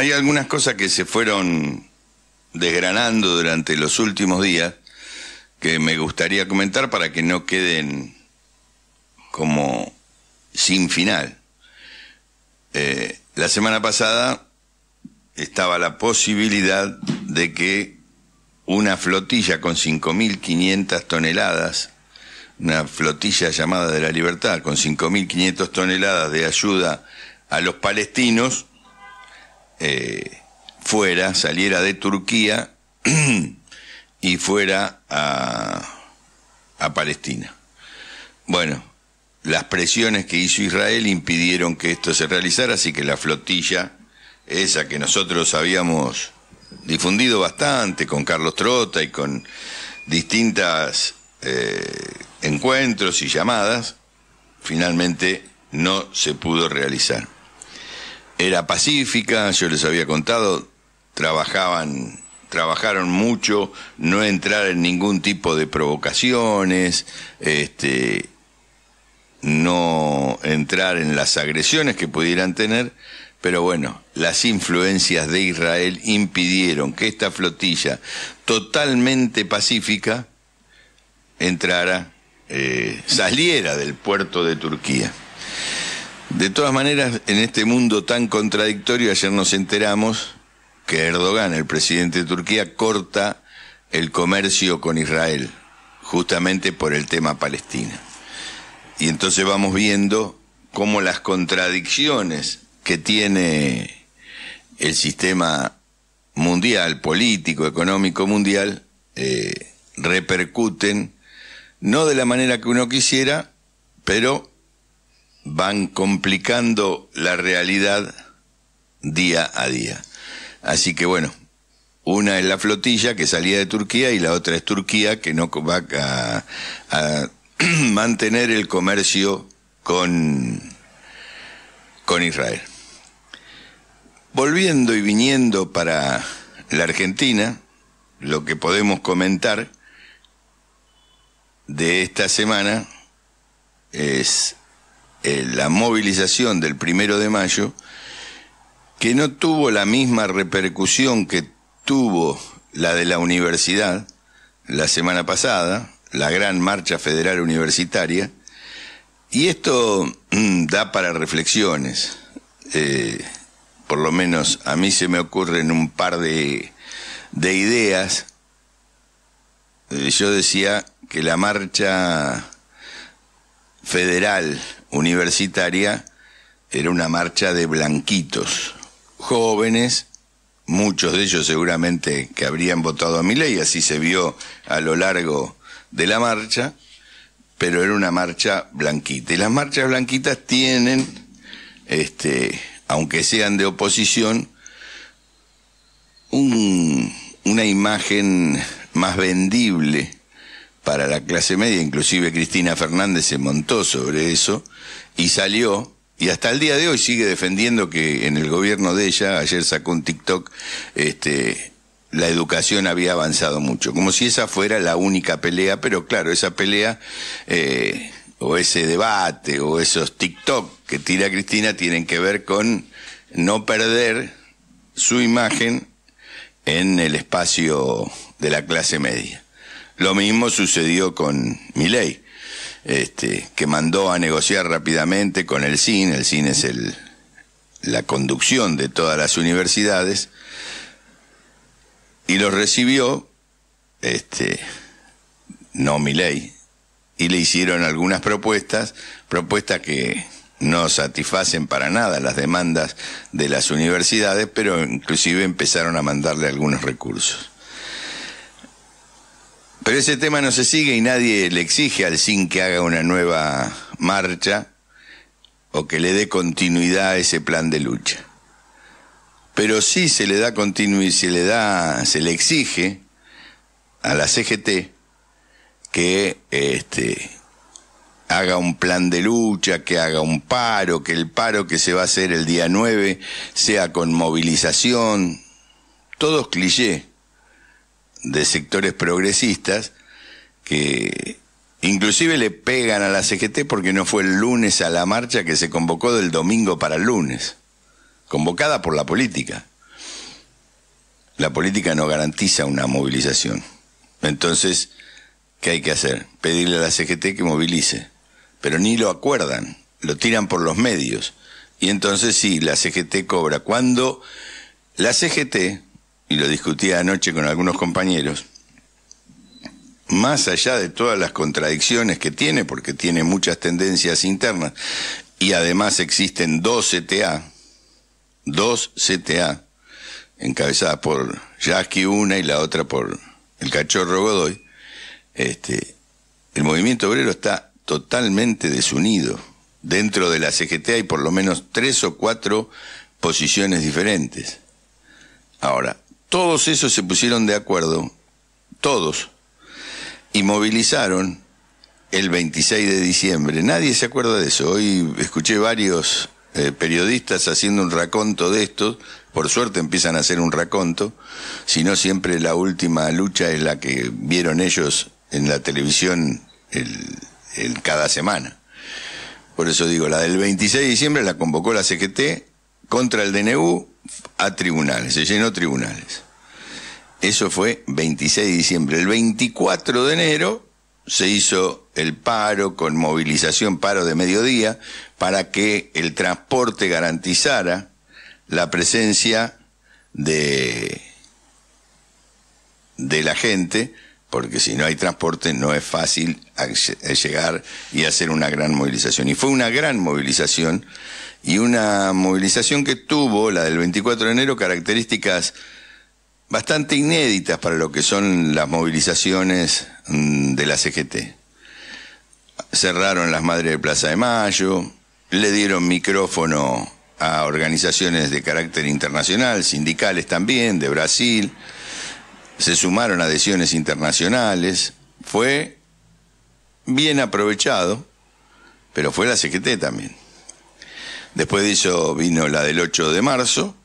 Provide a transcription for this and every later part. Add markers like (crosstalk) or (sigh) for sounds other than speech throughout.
Hay algunas cosas que se fueron desgranando durante los últimos días que me gustaría comentar para que no queden como sin final. Eh, la semana pasada estaba la posibilidad de que una flotilla con 5.500 toneladas, una flotilla llamada de la libertad, con 5.500 toneladas de ayuda a los palestinos, eh, fuera, saliera de Turquía (clears throat) y fuera a, Palestina. Bueno, las presiones que hizo Israel impidieron que esto se realizara, así que la flotilla, esa que nosotros habíamos difundido bastante con Carlos Trota y con distintas eh, encuentros y llamadas, finalmente no se pudo realizar era pacífica, yo les había contado, trabajaban, trabajaron mucho, no entrar en ningún tipo de provocaciones, este, no entrar en las agresiones que pudieran tener, pero bueno, las influencias de Israel impidieron que esta flotilla totalmente pacífica entrara, eh, saliera del puerto de Turquía. De todas maneras, en este mundo tan contradictorio, ayer nos enteramos que Erdogan, el presidente de Turquía, corta el comercio con Israel, justamente por el tema Palestina. Y entonces vamos viendo cómo las contradicciones que tiene el sistema mundial, político, económico mundial, eh, repercuten, no de la manera que uno quisiera, pero van complicando la realidad día a día. Así que bueno, una es la flotilla que salía de Turquía y la otra es Turquía que no va a, (clears throat) mantener el comercio con, con Israel. Volviendo y viniendo para la Argentina, lo que podemos comentar de esta semana es eh, la movilización del primero de mayo, que no tuvo la misma repercusión que tuvo la de la universidad la semana pasada, la gran marcha federal universitaria, y esto mm, da para reflexiones. Eh, por lo menos a mí se me ocurren un par de, ideas. Eh, yo decía que la marcha federal universitaria era una marcha de blanquitos, jóvenes, muchos de ellos seguramente que habrían votado a mi ley, así se vio a lo largo de la marcha, pero era una marcha blanquita. Y las marchas blanquitas tienen, este, aunque sean de oposición, una imagen más vendible para la clase media, inclusive Cristina Fernández se montó sobre eso y salió y hasta el día de hoy sigue defendiendo que en el gobierno de ella, ayer sacó un TikTok, este, la educación había avanzado mucho, como si esa fuera la única pelea, pero claro, esa pelea eh, o ese debate o esos TikTok que tira Cristina tienen que ver con no perder su imagen en el espacio de la clase media. Lo mismo sucedió con Milei, este, que mandó a negociar rápidamente con el CIN, el CIN es la conducción de todas las universidades, y los recibió, este, no Milei, y le hicieron algunas propuestas, propuestas que no satisfacen para nada las demandas de las universidades, pero inclusive empezaron a mandarle algunos recursos. Pero ese tema no se sigue y nadie le exige al CIN que haga una nueva marcha o que le dé continuidad a ese plan de lucha. Pero sí se le da continuidad, se le da, se le exige a la CGT que este, haga un plan de lucha, que haga un paro, que el paro que se va a hacer el día 9 sea con movilización, todos clichés de sectores progresistas que inclusive le pegan a la CGT porque no fue el lunes a la marcha que se convocó del domingo para el lunes, convocada por la política. La política no garantiza una movilización. Entonces, ¿qué hay que hacer? Pedirle a la CGT que movilice. Pero ni lo acuerdan, lo tiran por los medios. Y entonces sí, la CGT cobra. Cuando la CGT, y lo discutí anoche con algunos compañeros, más allá de todas las contradicciones que tiene, porque tiene muchas tendencias internas, y además existen dos CTA, dos CTA, encabezadas por Yasky una y la otra por el cachorro Godoy, este, el movimiento obrero está totalmente desunido. Dentro de la CGT hay por lo menos tres o cuatro posiciones diferentes. Ahora, todos esos se pusieron de acuerdo, todos, y movilizaron el 26 de diciembre. Nadie se acuerda de eso. Hoy escuché varios eh, periodistas haciendo un raconto de esto. Por suerte empiezan a hacer un raconto. Si no, siempre la última lucha es la que vieron ellos en la televisión el cada semana. Por eso digo, la del 26 de diciembre la convocó la CGT contra el DNU a tribunales, se llenó tribunales. Eso fue 26 de diciembre. El 24 de enero se hizo el paro con movilización, paro de mediodía, para que el transporte garantizara la presencia de, de la gente, porque si no hay transporte no es fácil llegar y hacer una gran movilización. Y fue una gran movilización y una movilización que tuvo, la del 24 de enero, características bastante inéditas para lo que son las movilizaciones mm, de la CGT. Cerraron las Madres de Plaza de Mayo, le dieron micrófono a organizaciones de carácter internacional, sindicales también, de Brasil, se sumaron adhesiones internacionales, fue bien aprovechado, pero fue la CGT también. Después de eso vino la del 8 de marzo,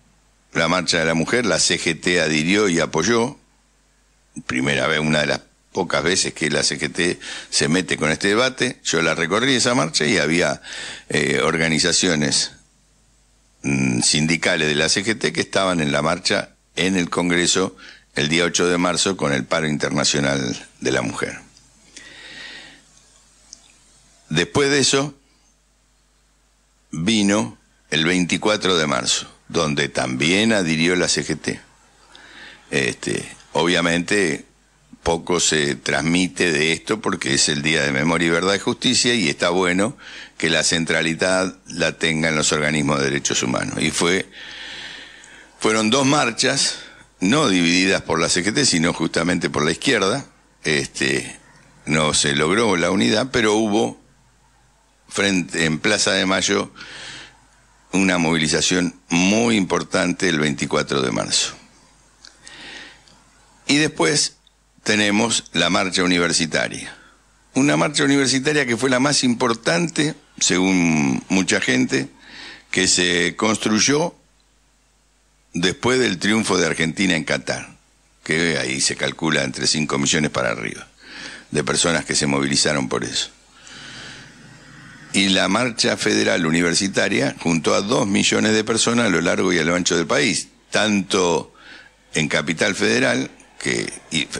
la marcha de la mujer, la CGT adhirió y apoyó, primera vez, una de las pocas veces que la CGT se mete con este debate, yo la recorrí esa marcha y había eh, organizaciones mm, sindicales de la CGT que estaban en la marcha en el Congreso el día 8 de marzo con el paro internacional de la mujer. Después de eso, vino el 24 de marzo, donde también adhirió la CGT. Este, obviamente poco se transmite de esto porque es el Día de Memoria y Verdad y Justicia y está bueno que la centralidad la tengan los organismos de derechos humanos. Y fue, fueron dos marchas, no divididas por la CGT, sino justamente por la izquierda. Este, no se logró la unidad, pero hubo frente, en Plaza de Mayo una movilización muy importante el 24 de marzo. Y después tenemos la marcha universitaria. Una marcha universitaria que fue la más importante, según mucha gente, que se construyó después del triunfo de Argentina en Qatar, que ahí se calcula entre 5 millones para arriba, de personas que se movilizaron por eso y la Marcha Federal Universitaria junto a dos millones de personas a lo largo y a lo ancho del país, tanto en Capital Federal, que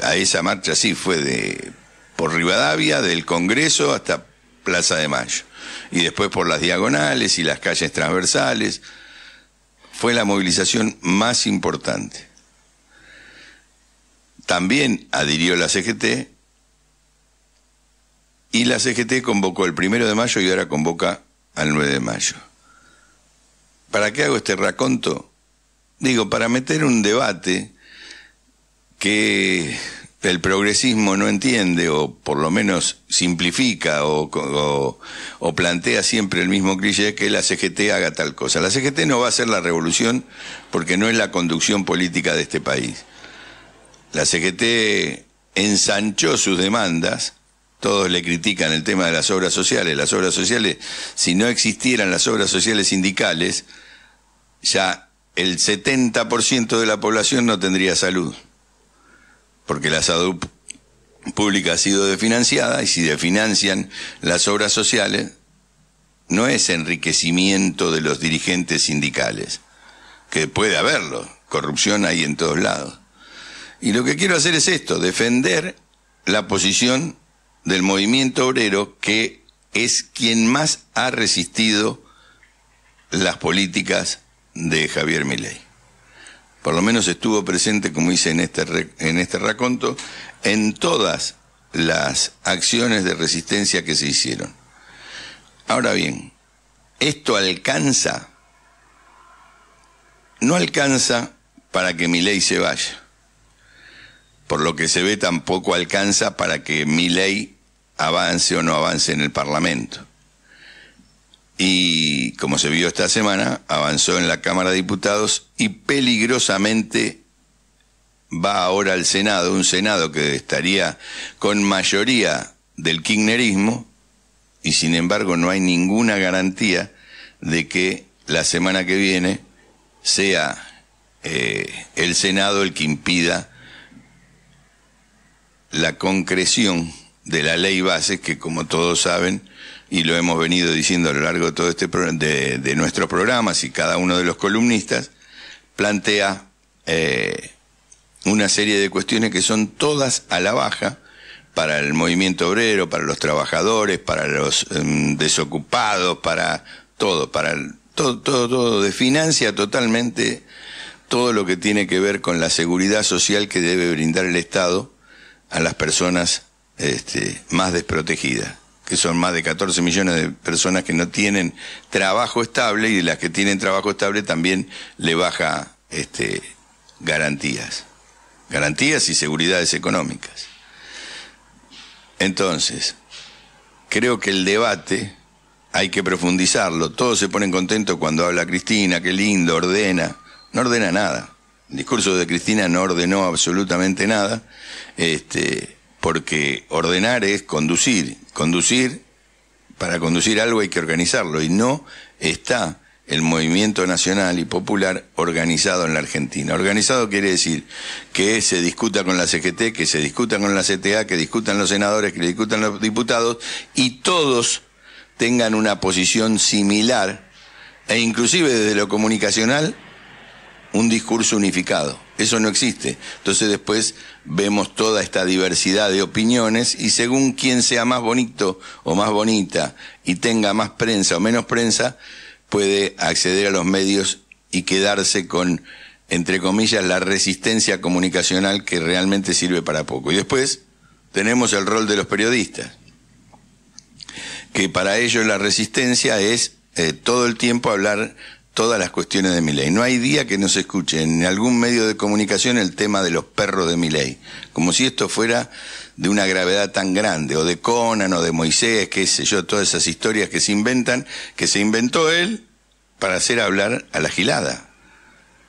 a esa marcha sí fue de por Rivadavia, del Congreso hasta Plaza de Mayo, y después por las diagonales y las calles transversales, fue la movilización más importante. También adhirió la CGT y la CGT convocó el primero de mayo y ahora convoca al 9 de mayo. ¿Para qué hago este raconto? Digo, para meter un debate que el progresismo no entiende o por lo menos simplifica o, plantea siempre el mismo cliché que la CGT haga tal cosa. La CGT no va a ser la revolución porque no es la conducción política de este país. La CGT ensanchó sus demandas todos le critican el tema de las obras sociales. Las obras sociales, si no existieran las obras sociales sindicales, ya el 70% de la población no tendría salud, porque la salud pública ha sido definanciada y si definancian las obras sociales, no es enriquecimiento de los dirigentes sindicales, que puede haberlo, corrupción hay en todos lados. Y lo que quiero hacer es esto, defender la posición del movimiento obrero que es quien más ha resistido las políticas de Javier Milei. Por lo menos estuvo presente, como hice en este, en este raconto, en todas las acciones de resistencia que se hicieron. Ahora bien, ¿esto alcanza? No alcanza para que Milei se vaya. Por lo que se ve, tampoco alcanza para que Milei avance o no avance en el Parlamento. Y como se vio esta semana, avanzó en la Cámara de Diputados y peligrosamente va ahora al Senado, un Senado que estaría con mayoría del kirchnerismo y sin embargo no hay ninguna garantía de que la semana que viene sea eh, el Senado el que impida la concreción de la ley base, que como todos saben, y lo hemos venido diciendo a lo largo de todo este de, de nuestros programas y cada uno de los columnistas, plantea eh, una serie de cuestiones que son todas a la baja para el movimiento obrero, para los trabajadores, para los em, desocupados, para todo, para el, todo, todo, de financia totalmente todo lo que tiene que ver con la seguridad social que debe brindar el Estado a las personas este, más desprotegida que son más de 14 millones de personas que no tienen trabajo estable y las que tienen trabajo estable también le baja este, garantías, garantías y seguridades económicas. Entonces, creo que el debate hay que profundizarlo. Todos se ponen contentos cuando habla Cristina, qué lindo, ordena. No ordena nada. El discurso de Cristina no ordenó absolutamente nada. Este, porque ordenar es conducir, conducir, para conducir algo hay que organizarlo, y no está el movimiento nacional y popular organizado en la Argentina. Organizado quiere decir que se discuta con la CGT, que se discuta con la CTA, que discutan los senadores, que discutan los diputados, y todos tengan una posición similar, e inclusive desde lo comunicacional un discurso unificado. Eso no existe. Entonces después vemos toda esta diversidad de opiniones y según quien sea más bonito o más bonita y tenga más prensa o menos prensa, puede acceder a los medios y quedarse con, entre comillas, la resistencia comunicacional que realmente sirve para poco. Y después tenemos el rol de los periodistas, que para ellos la resistencia es eh, todo el tiempo hablar todas las cuestiones de mi ley. No hay día que no se escuche en algún medio de comunicación el tema de los perros de mi ley. como si esto fuera de una gravedad tan grande, o de Conan, o de Moisés, qué sé yo, todas esas historias que se inventan, que se inventó él para hacer hablar a la gilada.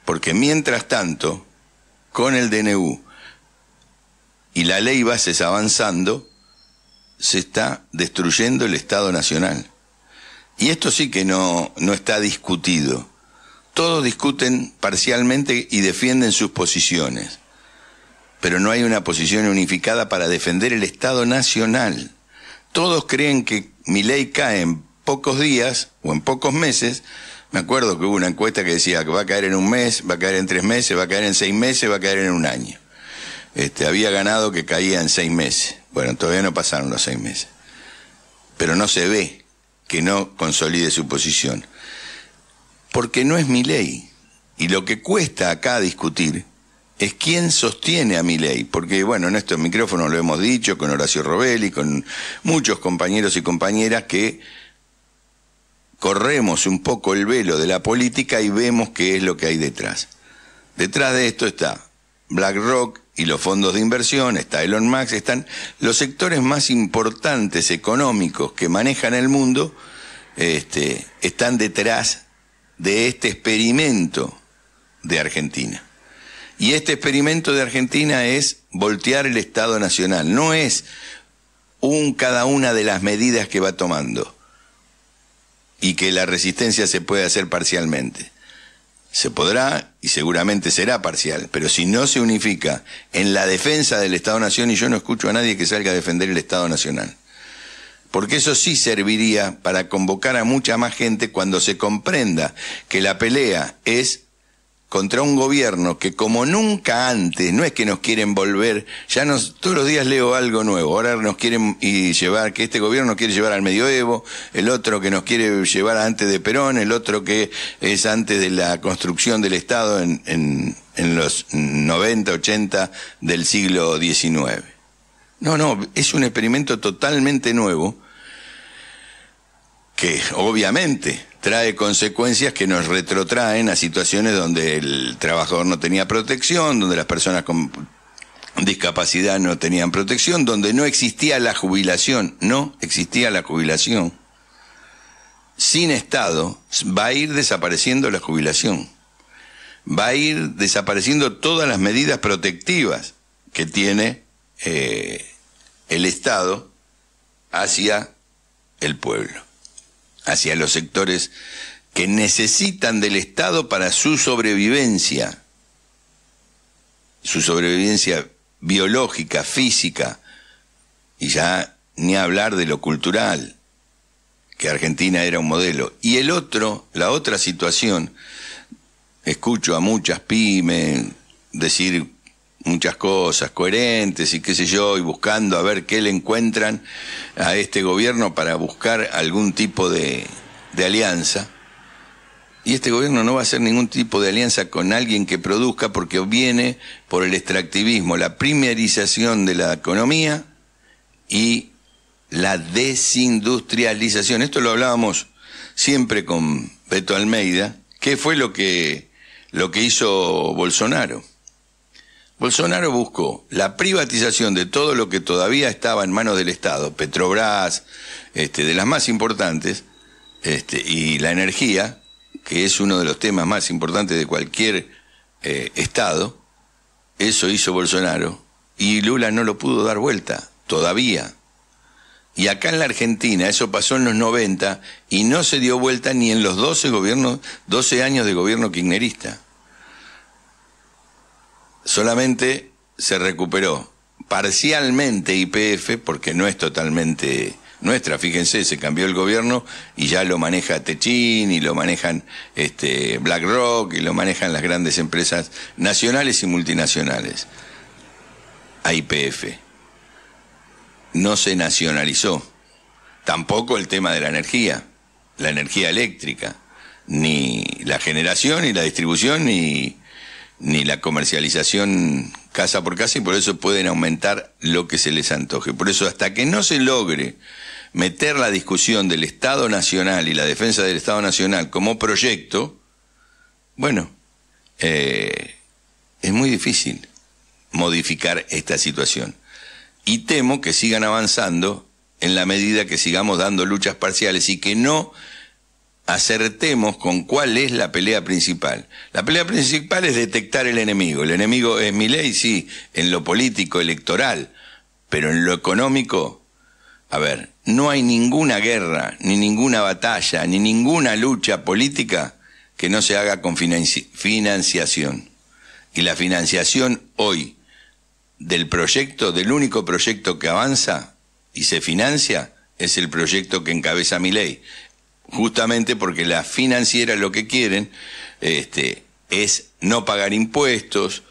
Porque mientras tanto, con el DNU y la ley bases avanzando, se está destruyendo el Estado Nacional y esto sí que no, no está discutido, todos discuten parcialmente y defienden sus posiciones, pero no hay una posición unificada para defender el Estado Nacional. Todos creen que mi ley cae en pocos días o en pocos meses. Me acuerdo que hubo una encuesta que decía que va a caer en un mes, va a caer en tres meses, va a caer en seis meses, va a caer en un año. Este, había ganado que caía en seis meses. Bueno, todavía no pasaron los seis meses. Pero no se ve no consolide su posición. Porque no es mi ley. Y lo que cuesta acá discutir es quién sostiene a mi ley. Porque, bueno, en estos micrófonos lo hemos dicho con Horacio Robelli, con muchos compañeros y compañeras que corremos un poco el velo de la política y vemos qué es lo que hay detrás. Detrás de esto está BlackRock, y los fondos de inversión, está Elon Musk, están los sectores más importantes económicos que manejan el mundo, este, están detrás de este experimento de Argentina. Y este experimento de Argentina es voltear el Estado Nacional, no es un cada una de las medidas que va tomando y que la resistencia se puede hacer parcialmente se podrá y seguramente será parcial, pero si no se unifica en la defensa del Estado-Nación, y yo no escucho a nadie que salga a defender el Estado Nacional, porque eso sí serviría para convocar a mucha más gente cuando se comprenda que la pelea es contra un gobierno que como nunca antes, no es que nos quieren volver, ya todos los días leo algo nuevo, ahora nos quieren y llevar, que este gobierno nos quiere llevar al medioevo, el otro que nos quiere llevar antes de Perón, el otro que es antes de la construcción del Estado en, en los 90, 80 del siglo XIX. No, no, es un experimento totalmente nuevo que obviamente trae consecuencias que nos retrotraen a situaciones donde el trabajador no tenía protección, donde las personas con discapacidad no tenían protección, donde no existía la jubilación, no existía la jubilación. Sin Estado va a ir desapareciendo la jubilación, va a ir desapareciendo todas las medidas protectivas que tiene eh, el Estado hacia el pueblo hacia los sectores que necesitan del Estado para su sobrevivencia, su sobrevivencia biológica, física, y ya ni hablar de lo cultural, que Argentina era un modelo. Y el otro, la otra situación, escucho a muchas pymes decir muchas cosas coherentes y qué sé yo, y buscando a ver qué le encuentran a este gobierno para buscar algún tipo de, de alianza. Y este gobierno no va a hacer ningún tipo de alianza con alguien que produzca porque viene por el extractivismo, la primerización de la economía y la desindustrialización. Esto lo hablábamos siempre con Beto Almeida. ¿Qué fue lo que, lo que hizo Bolsonaro? Bolsonaro buscó la privatización de todo lo que todavía estaba en manos del Estado, Petrobras, este, de las más importantes, este, y la energía, que es uno de los temas más importantes de cualquier eh, Estado, eso hizo Bolsonaro, y Lula no lo pudo dar vuelta, todavía. Y acá en la Argentina, eso pasó en los 90 y no se dio vuelta ni en los 12 gobiernos, 12 años de gobierno kirchnerista solamente se recuperó parcialmente IPF, porque no es totalmente nuestra, fíjense, se cambió el gobierno y ya lo maneja Techin, y lo manejan este, BlackRock y lo manejan las grandes empresas nacionales y multinacionales. A IPF. No se nacionalizó. Tampoco el tema de la energía, la energía eléctrica, ni la generación, ni la distribución, ni ni la comercialización casa por casa y por eso pueden aumentar lo que se les antoje. Por eso hasta que no se logre meter la discusión del Estado Nacional y la defensa del Estado Nacional como proyecto, bueno, eh, es muy difícil modificar esta situación. Y temo que sigan avanzando en la medida que sigamos dando luchas parciales y que no acertemos con cuál es la pelea principal. La pelea principal es detectar el enemigo. El enemigo es mi ley, sí, en lo político, electoral, pero en lo económico, a ver, no hay ninguna guerra, ni ninguna batalla, ni ninguna lucha política que no se haga con financiación. Y la financiación hoy del proyecto, del único proyecto que avanza y se financia, es el proyecto que encabeza mi ley, justamente porque las financieras lo que quieren este, es no pagar impuestos,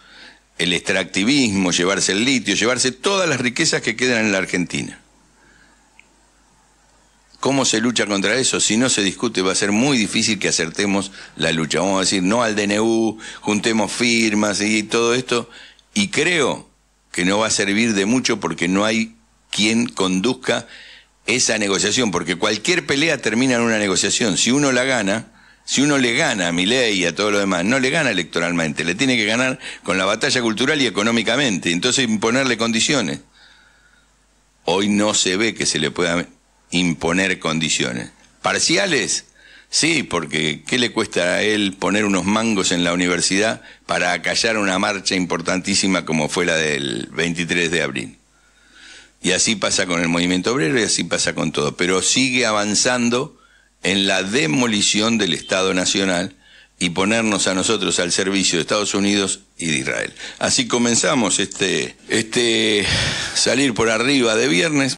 el extractivismo, llevarse el litio, llevarse todas las riquezas que quedan en la Argentina. ¿Cómo se lucha contra eso? Si no se discute va a ser muy difícil que acertemos la lucha. Vamos a decir no al DNU, juntemos firmas y todo esto. Y creo que no va a servir de mucho porque no hay quien conduzca esa negociación, porque cualquier pelea termina en una negociación. Si uno la gana, si uno le gana a Milei y a todo lo demás, no le gana electoralmente, le tiene que ganar con la batalla cultural y económicamente, entonces imponerle condiciones. Hoy no se ve que se le pueda imponer condiciones. ¿Parciales? Sí, porque ¿qué le cuesta a él poner unos mangos en la universidad para acallar una marcha importantísima como fue la del 23 de abril? Y así pasa con el movimiento obrero y así pasa con todo. Pero sigue avanzando en la demolición del Estado Nacional y ponernos a nosotros al servicio de Estados Unidos y de Israel. Así comenzamos este, este salir por arriba de viernes.